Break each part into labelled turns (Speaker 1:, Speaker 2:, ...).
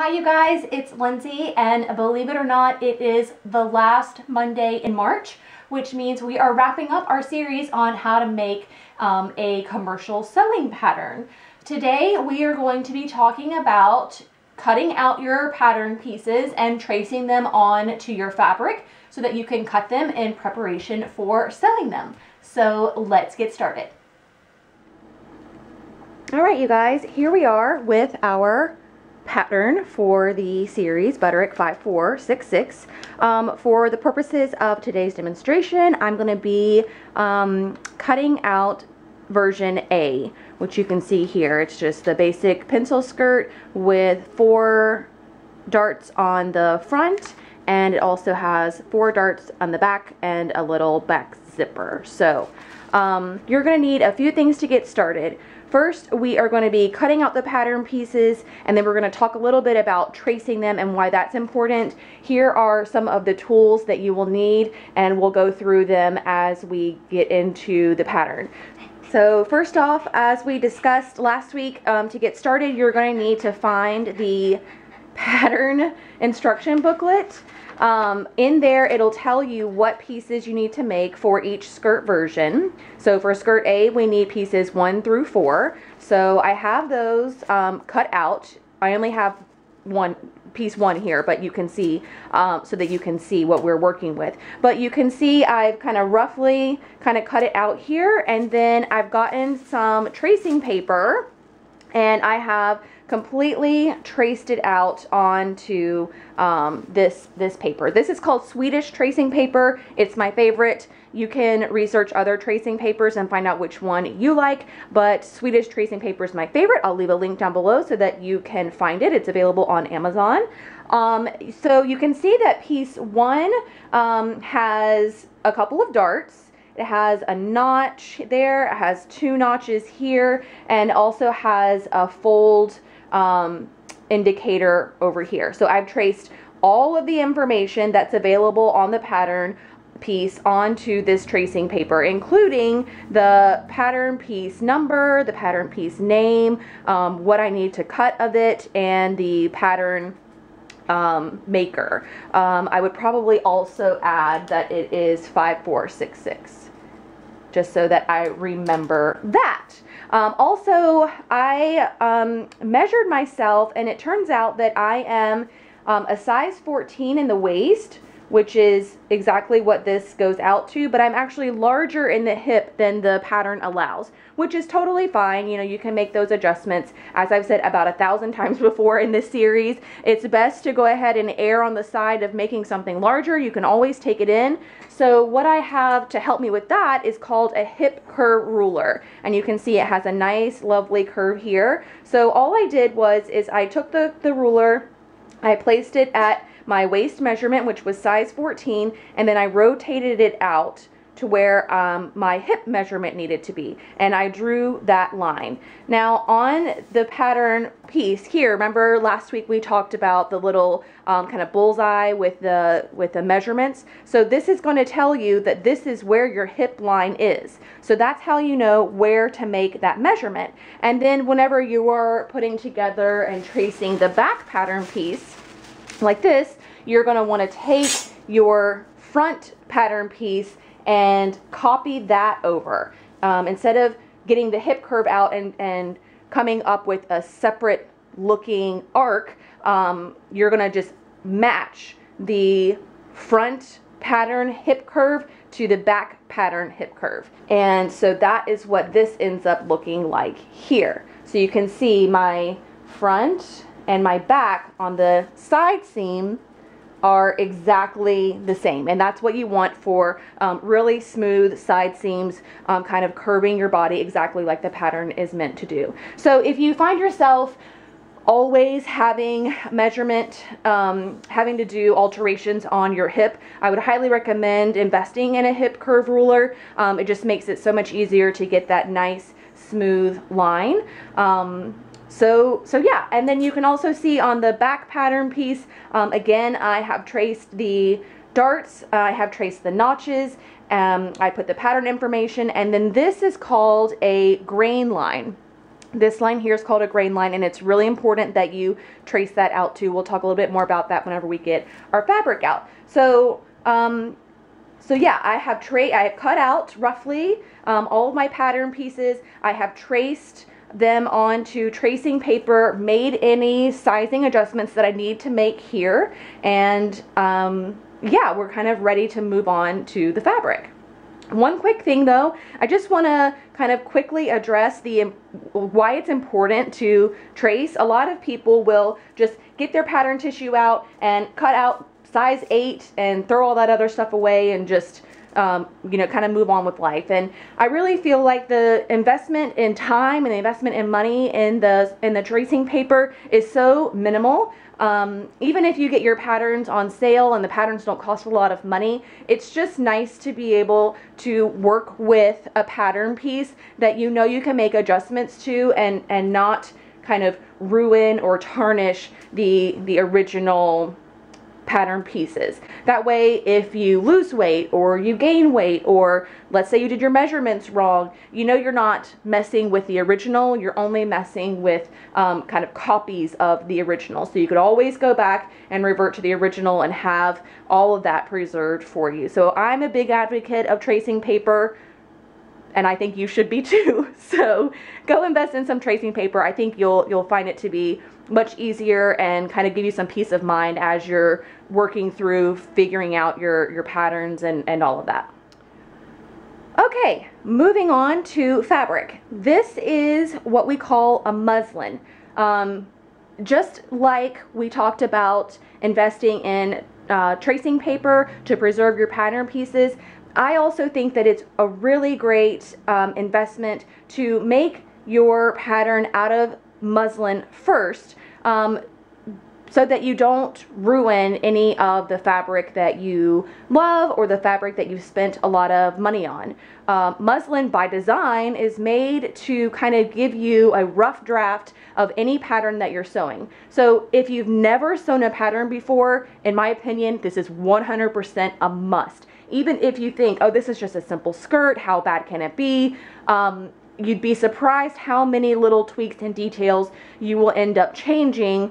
Speaker 1: Hi you guys, it's Lindsay and believe it or not, it is the last Monday in March, which means we are wrapping up our series on how to make um, a commercial sewing pattern. Today we are going to be talking about cutting out your pattern pieces and tracing them on to your fabric so that you can cut them in preparation for sewing them. So let's get started. All right, you guys, here we are with our pattern for the series Butterick 5466. Um, for the purposes of today's demonstration, I'm going to be um, cutting out version A, which you can see here. It's just the basic pencil skirt with four darts on the front and it also has four darts on the back and a little back zipper. So um, you're going to need a few things to get started. First, we are going to be cutting out the pattern pieces and then we're going to talk a little bit about tracing them and why that's important. Here are some of the tools that you will need and we'll go through them as we get into the pattern. So first off, as we discussed last week, um, to get started, you're going to need to find the pattern instruction booklet. Um, in there, it'll tell you what pieces you need to make for each skirt version. So for skirt A, we need pieces one through four. So I have those um, cut out. I only have one piece one here, but you can see um, so that you can see what we're working with. But you can see I've kind of roughly kind of cut it out here and then I've gotten some tracing paper and I have completely traced it out onto um, this, this paper. This is called Swedish tracing paper. It's my favorite. You can research other tracing papers and find out which one you like, but Swedish tracing paper is my favorite. I'll leave a link down below so that you can find it. It's available on Amazon. Um, so you can see that piece one um, has a couple of darts it has a notch there, it has two notches here, and also has a fold um, indicator over here. So I've traced all of the information that's available on the pattern piece onto this tracing paper, including the pattern piece number, the pattern piece name, um, what I need to cut of it, and the pattern um, maker. Um, I would probably also add that it is 5466, just so that I remember that. Um, also, I um, measured myself, and it turns out that I am um, a size 14 in the waist, which is exactly what this goes out to, but I'm actually larger in the hip than the pattern allows, which is totally fine. You know, you can make those adjustments. As I've said about a thousand times before in this series, it's best to go ahead and err on the side of making something larger. You can always take it in. So what I have to help me with that is called a hip curve ruler. And you can see it has a nice, lovely curve here. So all I did was, is I took the, the ruler, I placed it at my waist measurement, which was size 14, and then I rotated it out to where um, my hip measurement needed to be and I drew that line. Now on the pattern piece here, remember last week we talked about the little um, kind of bullseye with the with the measurements. So this is going to tell you that this is where your hip line is. So that's how you know where to make that measurement. And then whenever you are putting together and tracing the back pattern piece like this, you're going to want to take your front pattern piece and copy that over. Um, instead of getting the hip curve out and, and coming up with a separate looking arc, um, you're going to just match the front pattern hip curve to the back pattern hip curve. And so that is what this ends up looking like here. So you can see my front and my back on the side seam are exactly the same and that's what you want for um, really smooth side seams um, kind of curving your body exactly like the pattern is meant to do so if you find yourself always having measurement, um, having to do alterations on your hip, I would highly recommend investing in a hip curve ruler. Um, it just makes it so much easier to get that nice smooth line. Um, so, so yeah, and then you can also see on the back pattern piece, um, again, I have traced the darts, uh, I have traced the notches, um, I put the pattern information, and then this is called a grain line. This line here is called a grain line, and it's really important that you trace that out too. We'll talk a little bit more about that whenever we get our fabric out. So, um, so yeah, I have tra I have cut out roughly um, all of my pattern pieces. I have traced them onto tracing paper, made any sizing adjustments that I need to make here, and um, yeah, we're kind of ready to move on to the fabric. One quick thing though, I just want to kind of quickly address the why it's important to trace. A lot of people will just get their pattern tissue out and cut out size 8 and throw all that other stuff away and just um, you know, kind of move on with life. And I really feel like the investment in time and the investment in money in the in the tracing paper is so minimal. Um, even if you get your patterns on sale and the patterns don't cost a lot of money, it's just nice to be able to work with a pattern piece that you know you can make adjustments to and and not kind of ruin or tarnish the the original pattern pieces. That way, if you lose weight or you gain weight, or let's say you did your measurements wrong, you know you're not messing with the original, you're only messing with um, kind of copies of the original. So you could always go back and revert to the original and have all of that preserved for you. So I'm a big advocate of tracing paper and I think you should be too. So go invest in some tracing paper. I think you'll you'll find it to be much easier and kind of give you some peace of mind as you're working through figuring out your, your patterns and, and all of that. Okay, moving on to fabric. This is what we call a muslin. Um, just like we talked about investing in uh, tracing paper to preserve your pattern pieces, I also think that it's a really great um, investment to make your pattern out of muslin first um, so that you don't ruin any of the fabric that you love or the fabric that you've spent a lot of money on. Uh, muslin by design is made to kind of give you a rough draft of any pattern that you're sewing. So if you've never sewn a pattern before, in my opinion, this is 100% a must. Even if you think, oh, this is just a simple skirt, how bad can it be? Um, you'd be surprised how many little tweaks and details you will end up changing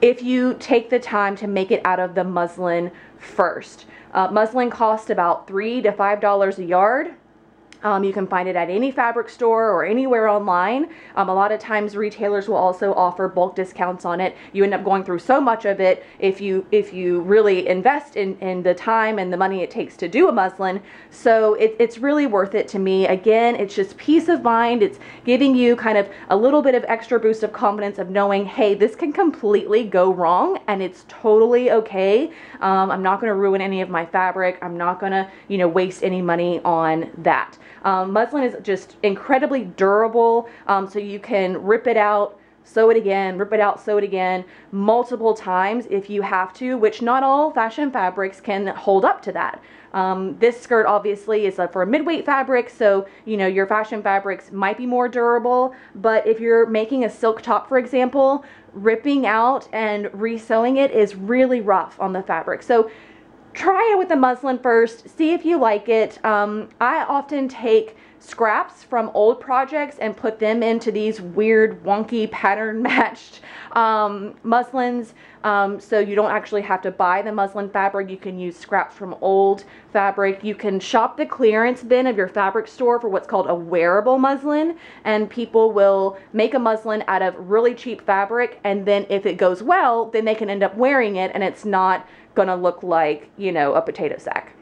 Speaker 1: if you take the time to make it out of the muslin first. Uh, muslin costs about three to five dollars a yard um, you can find it at any fabric store or anywhere online. Um, a lot of times retailers will also offer bulk discounts on it. You end up going through so much of it if you if you really invest in, in the time and the money it takes to do a muslin. So it, it's really worth it to me. Again, it's just peace of mind. It's giving you kind of a little bit of extra boost of confidence of knowing, hey, this can completely go wrong and it's totally okay. Um, I'm not going to ruin any of my fabric. I'm not going to, you know, waste any money on that. Um, muslin is just incredibly durable, um, so you can rip it out, sew it again, rip it out, sew it again multiple times if you have to, which not all fashion fabrics can hold up to that. Um, this skirt obviously is uh, for a midweight fabric, so you know your fashion fabrics might be more durable, but if you're making a silk top, for example, ripping out and resewing it is really rough on the fabric. So try it with the muslin first, see if you like it. Um, I often take scraps from old projects and put them into these weird wonky pattern matched um, muslins um, so you don't actually have to buy the muslin fabric you can use scraps from old fabric you can shop the clearance bin of your fabric store for what's called a wearable muslin and people will make a muslin out of really cheap fabric and then if it goes well then they can end up wearing it and it's not gonna look like you know a potato sack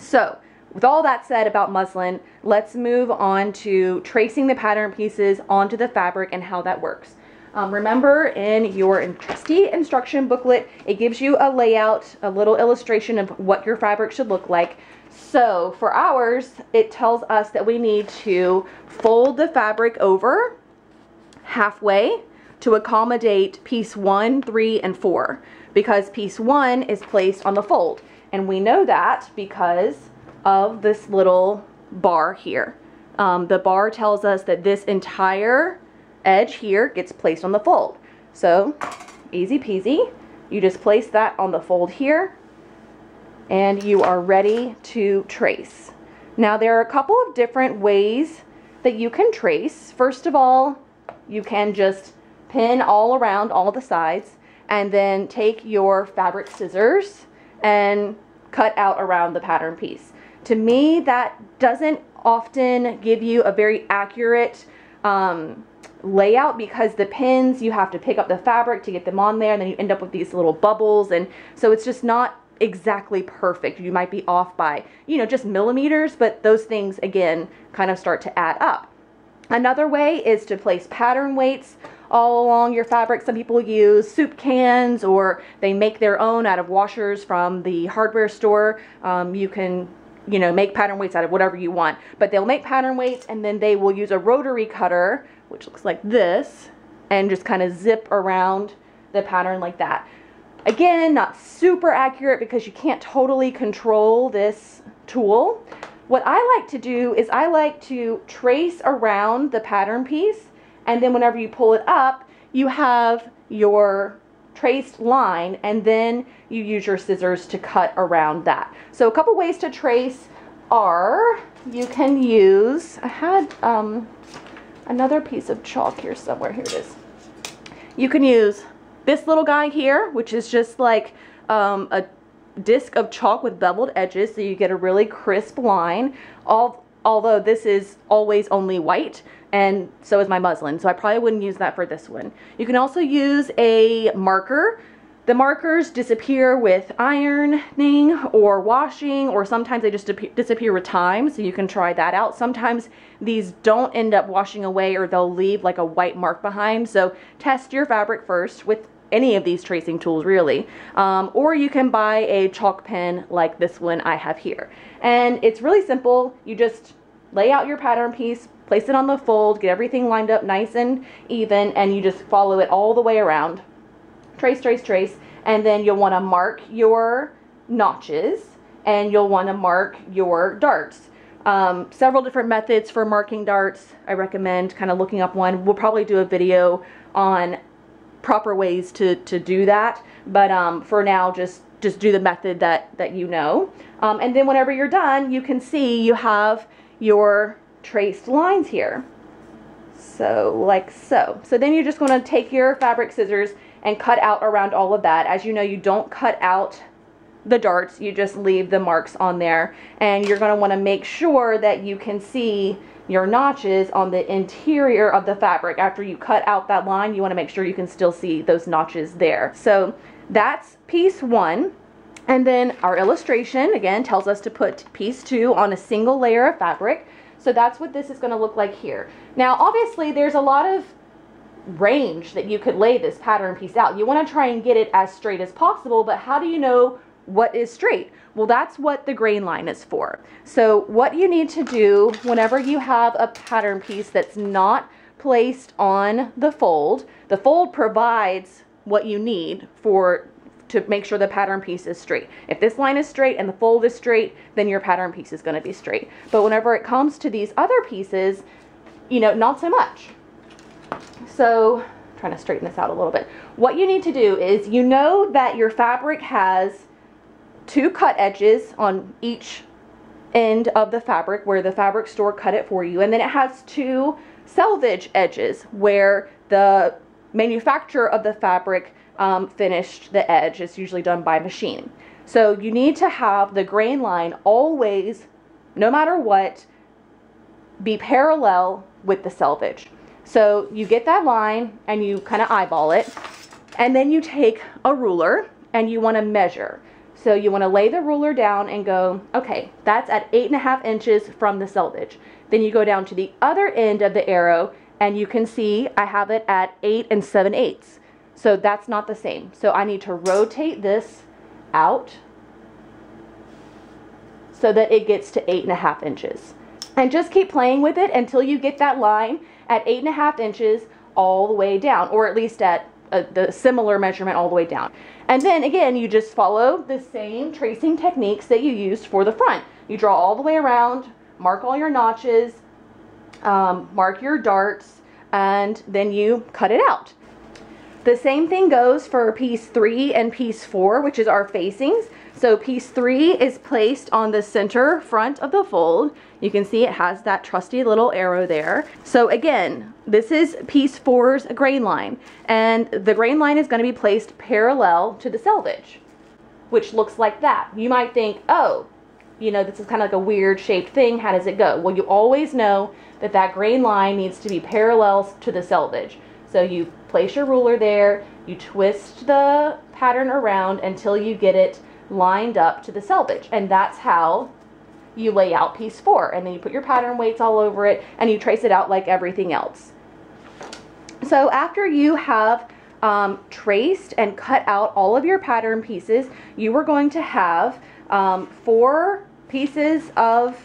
Speaker 1: so with all that said about muslin, let's move on to tracing the pattern pieces onto the fabric and how that works. Um, remember in your trusty instruction booklet, it gives you a layout, a little illustration of what your fabric should look like. So for ours, it tells us that we need to fold the fabric over halfway to accommodate piece one, three, and four because piece one is placed on the fold. And we know that because of this little bar here. Um, the bar tells us that this entire edge here gets placed on the fold. So easy peasy. You just place that on the fold here and you are ready to trace. Now there are a couple of different ways that you can trace. First of all, you can just pin all around all the sides and then take your fabric scissors and cut out around the pattern piece. To me, that doesn't often give you a very accurate um, layout because the pins, you have to pick up the fabric to get them on there and then you end up with these little bubbles. And so it's just not exactly perfect. You might be off by, you know, just millimeters, but those things again kind of start to add up. Another way is to place pattern weights all along your fabric. Some people use soup cans or they make their own out of washers from the hardware store. Um, you can you know, make pattern weights out of whatever you want. But they'll make pattern weights and then they will use a rotary cutter, which looks like this, and just kind of zip around the pattern like that. Again, not super accurate because you can't totally control this tool. What I like to do is I like to trace around the pattern piece and then whenever you pull it up, you have your traced line and then you use your scissors to cut around that. So a couple ways to trace are you can use, I had um, another piece of chalk here somewhere, here it is. You can use this little guy here, which is just like um, a disc of chalk with beveled edges so you get a really crisp line. All although this is always only white and so is my muslin so I probably wouldn't use that for this one you can also use a marker the markers disappear with ironing or washing or sometimes they just disappear with time so you can try that out sometimes these don't end up washing away or they'll leave like a white mark behind so test your fabric first with any of these tracing tools really. Um, or you can buy a chalk pen like this one I have here. And it's really simple. You just lay out your pattern piece, place it on the fold, get everything lined up nice and even, and you just follow it all the way around. Trace, trace, trace, and then you'll wanna mark your notches and you'll wanna mark your darts. Um, several different methods for marking darts. I recommend kind of looking up one. We'll probably do a video on proper ways to, to do that. But um, for now, just, just do the method that, that you know. Um, and then whenever you're done, you can see you have your traced lines here. So like so. So then you're just going to take your fabric scissors and cut out around all of that. As you know, you don't cut out the darts, you just leave the marks on there. And you're gonna wanna make sure that you can see your notches on the interior of the fabric. After you cut out that line, you wanna make sure you can still see those notches there. So that's piece one. And then our illustration, again, tells us to put piece two on a single layer of fabric. So that's what this is gonna look like here. Now, obviously, there's a lot of range that you could lay this pattern piece out. You wanna try and get it as straight as possible, but how do you know what is straight? Well, that's what the grain line is for. So what you need to do whenever you have a pattern piece that's not placed on the fold, the fold provides what you need for to make sure the pattern piece is straight. If this line is straight and the fold is straight, then your pattern piece is gonna be straight. But whenever it comes to these other pieces, you know, not so much. So trying to straighten this out a little bit. What you need to do is you know that your fabric has two cut edges on each end of the fabric where the fabric store cut it for you. And then it has two selvage edges where the manufacturer of the fabric um, finished the edge. It's usually done by machine. So you need to have the grain line always, no matter what, be parallel with the selvage. So you get that line and you kind of eyeball it. And then you take a ruler and you want to measure. So you want to lay the ruler down and go, okay, that's at eight and a half inches from the selvage. Then you go down to the other end of the arrow and you can see I have it at eight and seven eighths. So that's not the same. So I need to rotate this out so that it gets to eight and a half inches. And just keep playing with it until you get that line at eight and a half inches all the way down, or at least at a, the similar measurement all the way down. And then again, you just follow the same tracing techniques that you used for the front. You draw all the way around, mark all your notches, um, mark your darts, and then you cut it out. The same thing goes for piece three and piece four, which is our facings. So piece three is placed on the center front of the fold. You can see it has that trusty little arrow there. So again, this is piece four's grain line and the grain line is gonna be placed parallel to the selvage, which looks like that. You might think, oh, you know, this is kind of like a weird shaped thing. How does it go? Well, you always know that that grain line needs to be parallel to the selvage. So you place your ruler there, you twist the pattern around until you get it lined up to the selvage. And that's how you lay out piece four. And then you put your pattern weights all over it and you trace it out like everything else. So after you have um, traced and cut out all of your pattern pieces, you are going to have um, four pieces of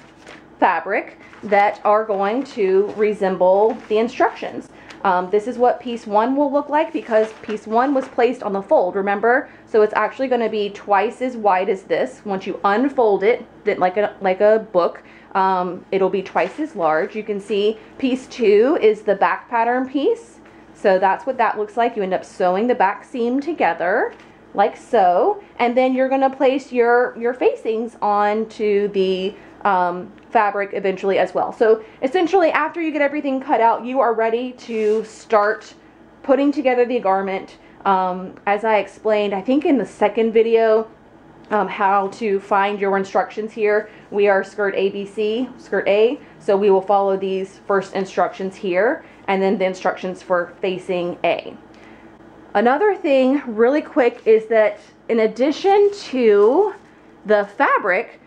Speaker 1: fabric that are going to resemble the instructions. Um, this is what piece one will look like because piece one was placed on the fold, remember? So it's actually gonna be twice as wide as this. Once you unfold it, like a, like a book, um, it'll be twice as large. You can see piece two is the back pattern piece. So that's what that looks like. You end up sewing the back seam together like so. And then you're gonna place your, your facings onto the um, fabric eventually as well. So essentially after you get everything cut out, you are ready to start putting together the garment. Um, as I explained, I think in the second video, um, how to find your instructions here. We are skirt ABC, skirt A, so we will follow these first instructions here and then the instructions for facing A. Another thing really quick is that in addition to the fabric,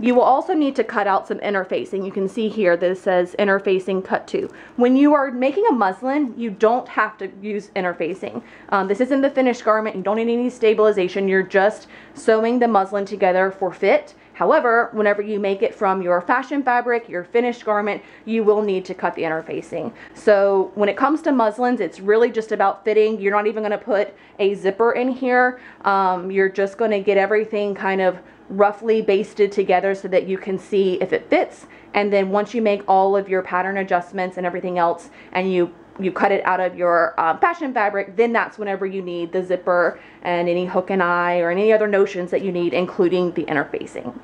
Speaker 1: you will also need to cut out some interfacing. You can see here this says interfacing cut to. When you are making a muslin, you don't have to use interfacing. Um, this isn't the finished garment. You don't need any stabilization. You're just sewing the muslin together for fit. However, whenever you make it from your fashion fabric, your finished garment, you will need to cut the interfacing. So when it comes to muslins, it's really just about fitting. You're not even gonna put a zipper in here. Um, you're just gonna get everything kind of roughly basted together so that you can see if it fits. And then once you make all of your pattern adjustments and everything else and you you cut it out of your uh, fabric, then that's whenever you need the zipper and any hook and eye or any other notions that you need, including the interfacing.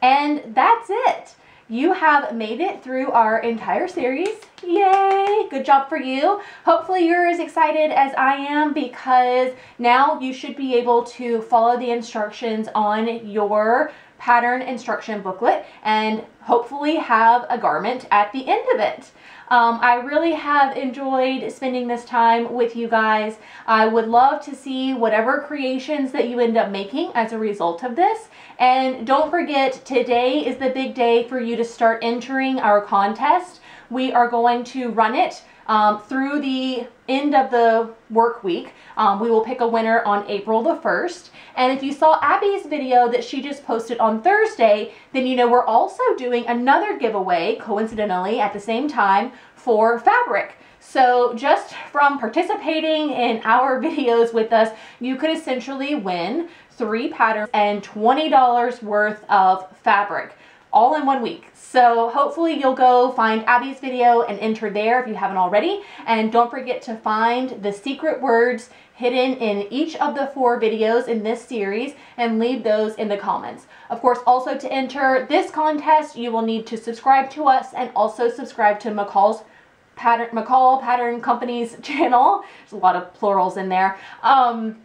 Speaker 1: And that's it. You have made it through our entire series. Yay! Good job for you. Hopefully you're as excited as I am because now you should be able to follow the instructions on your pattern instruction booklet and hopefully have a garment at the end of it. Um, I really have enjoyed spending this time with you guys. I would love to see whatever creations that you end up making as a result of this. And don't forget, today is the big day for you to start entering our contest. We are going to run it um, through the end of the work week. Um, we will pick a winner on April the 1st. And if you saw Abby's video that she just posted on Thursday, then you know we're also doing another giveaway, coincidentally, at the same time for fabric. So just from participating in our videos with us, you could essentially win three patterns and $20 worth of fabric all in one week. So hopefully you'll go find Abby's video and enter there if you haven't already. And don't forget to find the secret words hidden in each of the four videos in this series and leave those in the comments. Of course, also to enter this contest, you will need to subscribe to us and also subscribe to McCall's pattern, McCall Pattern Company's channel. There's a lot of plurals in there. Um,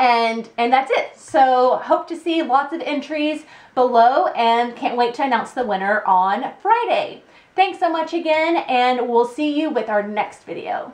Speaker 1: and and that's it so hope to see lots of entries below and can't wait to announce the winner on Friday thanks so much again and we'll see you with our next video